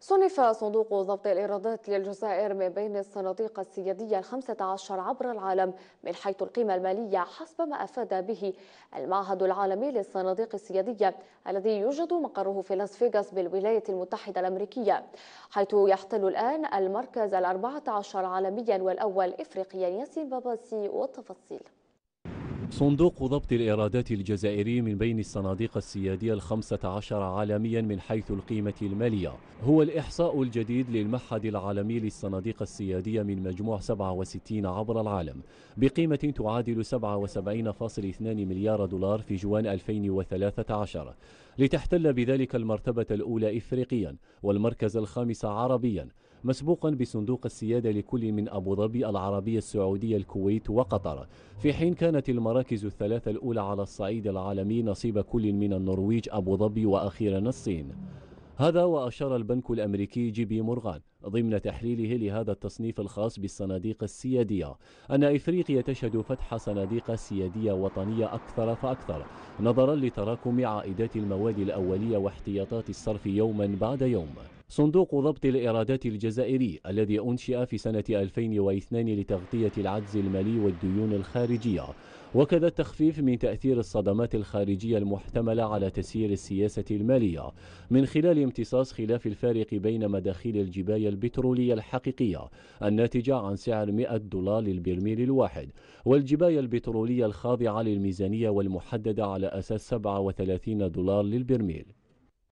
صنف صندوق ضبط الإيرادات للجزائر من بين الصناديق السيادية الخمسة عشر عبر العالم من حيث القيمة المالية حسب ما أفاد به المعهد العالمي للصناديق السيادية الذي يوجد مقره في لاس فيغاس بالولايات المتحدة الأمريكية حيث يحتل الآن المركز الأربعة عشر عالميا والأول إفريقيا ياسين باباسي والتفاصيل صندوق ضبط الإيرادات الجزائري من بين الصناديق السيادية الخمسة عشر عالميا من حيث القيمة المالية هو الإحصاء الجديد للمعهد العالمي للصناديق السيادية من مجموع 67 عبر العالم بقيمة تعادل 77.2 مليار دولار في جوان 2013 لتحتل بذلك المرتبة الأولى إفريقيا والمركز الخامس عربيا مسبوقا بصندوق السيادة لكل من أبو ظبي العربية السعودية الكويت وقطر في حين كانت المراكز الثلاثة الأولى على الصعيد العالمي نصيب كل من النرويج أبو ظبي وأخيرا الصين هذا وأشار البنك الأمريكي جي بي مورغان ضمن تحليله لهذا التصنيف الخاص بالصناديق السيادية أن إفريقيا تشهد فتح صناديق سيادية وطنية أكثر فأكثر نظرا لتراكم عائدات المواد الأولية واحتياطات الصرف يوما بعد يوم صندوق ضبط الإيرادات الجزائري الذي أنشئ في سنة 2002 لتغطية العجز المالي والديون الخارجية وكذا التخفيف من تأثير الصدمات الخارجية المحتملة على تسيير السياسة المالية من خلال امتصاص خلاف الفارق بين مداخيل الجباية البترولية الحقيقية الناتجة عن سعر 100 دولار للبرميل الواحد والجباية البترولية الخاضعة للميزانية والمحددة على أساس 37 دولار للبرميل